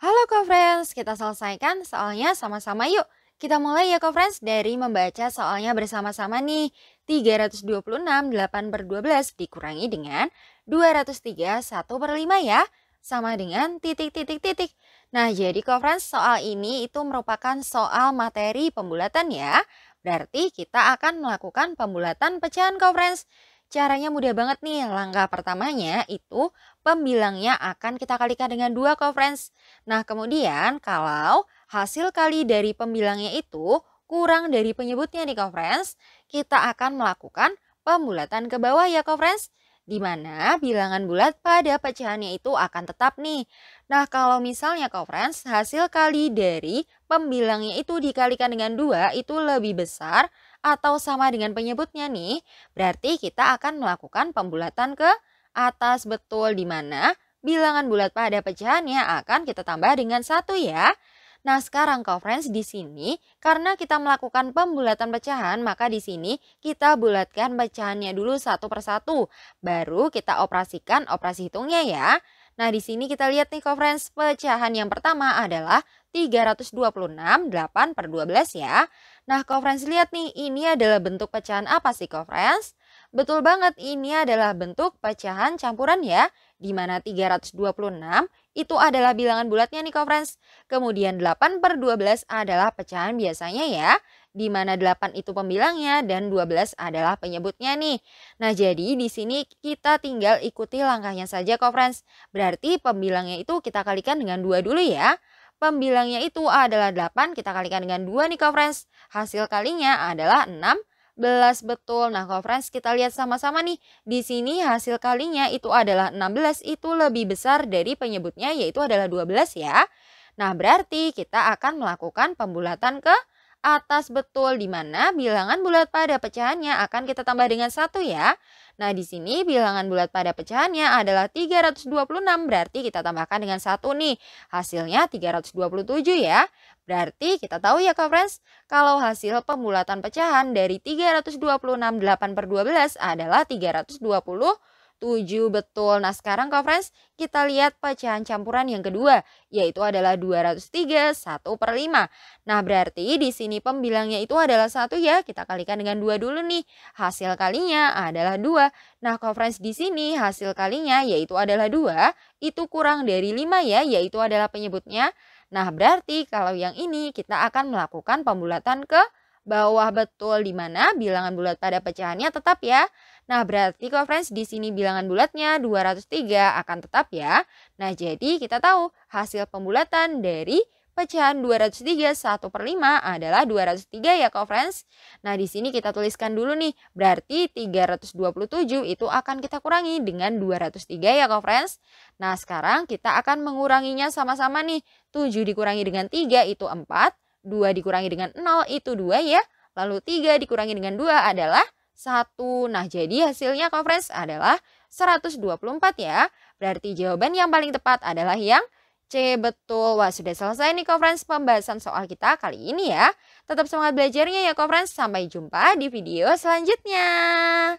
Halo co-friends, kita selesaikan soalnya sama-sama yuk. Kita mulai ya co-friends dari membaca soalnya bersama-sama nih. 326 8 per 12 dikurangi dengan 203 1 per 5 ya. Sama dengan titik-titik-titik. Nah jadi co-friends soal ini itu merupakan soal materi pembulatan ya. Berarti kita akan melakukan pembulatan pecahan co-friends. Caranya mudah banget nih. Langkah pertamanya itu pembilangnya akan kita kalikan dengan 2 kok friends. Nah kemudian kalau hasil kali dari pembilangnya itu kurang dari penyebutnya nih kok friends, kita akan melakukan pembulatan ke bawah ya kok friends. Di bilangan bulat pada pecahannya itu akan tetap nih. Nah kalau misalnya kok friends hasil kali dari pembilangnya itu dikalikan dengan 2 itu lebih besar atau sama dengan penyebutnya nih, berarti kita akan melakukan pembulatan ke atas betul di mana bilangan bulat pada pecahannya akan kita tambah dengan satu ya. Nah, sekarang kau di sini karena kita melakukan pembulatan pecahan, maka di sini kita bulatkan pecahannya dulu satu persatu, baru kita operasikan operasi hitungnya ya. Nah, di sini kita lihat nih kau pecahan yang pertama adalah 326 8 per 12 ya. Nah, conference friends lihat nih, ini adalah bentuk pecahan apa sih conference? friends? Betul banget, ini adalah bentuk pecahan campuran ya, di mana 326 itu adalah bilangan bulatnya nih conference. friends. Kemudian 8 per 12 adalah pecahan biasanya ya, di mana 8 itu pembilangnya dan 12 adalah penyebutnya nih. Nah jadi di sini kita tinggal ikuti langkahnya saja conference. friends. Berarti pembilangnya itu kita kalikan dengan 2 dulu ya. Pembilangnya itu adalah 8, kita kalikan dengan 2 nih friends. Hasil kalinya adalah 16, betul. Nah friends kita lihat sama-sama nih. Di sini hasil kalinya itu adalah 16, itu lebih besar dari penyebutnya yaitu adalah 12 ya. Nah berarti kita akan melakukan pembulatan ke atas betul di mana bilangan bulat pada pecahannya akan kita tambah dengan satu ya. Nah, di sini bilangan bulat pada pecahannya adalah 326 berarti kita tambahkan dengan satu nih. Hasilnya 327 ya. Berarti kita tahu ya kak friends, kalau hasil pembulatan pecahan dari 326 8 per 12 adalah 320 7 betul. Nah sekarang kak friends kita lihat pecahan campuran yang kedua yaitu adalah 203 1 per 5. Nah berarti di sini pembilangnya itu adalah satu ya kita kalikan dengan dua dulu nih. Hasil kalinya adalah dua. Nah kak friends di sini hasil kalinya yaitu adalah dua itu kurang dari 5 ya yaitu adalah penyebutnya. Nah berarti kalau yang ini kita akan melakukan pembulatan ke bawah betul di mana bilangan bulat pada pecahannya tetap ya. Nah, berarti kok friends di sini bilangan bulatnya 203 akan tetap ya. Nah, jadi kita tahu hasil pembulatan dari pecahan 203 1 per 5 adalah 203 ya kok friends. Nah, di sini kita tuliskan dulu nih. Berarti 327 itu akan kita kurangi dengan 203 ya kok friends. Nah, sekarang kita akan menguranginya sama-sama nih. 7 dikurangi dengan 3 itu 4. 2 dikurangi dengan 0 itu 2 ya. Lalu 3 dikurangi dengan 2 adalah 1. Nah, jadi hasilnya conference adalah 124 ya. Berarti jawaban yang paling tepat adalah yang C. Betul. Wah, sudah selesai nih conference pembahasan soal kita kali ini ya. Tetap semangat belajarnya ya conference. Sampai jumpa di video selanjutnya.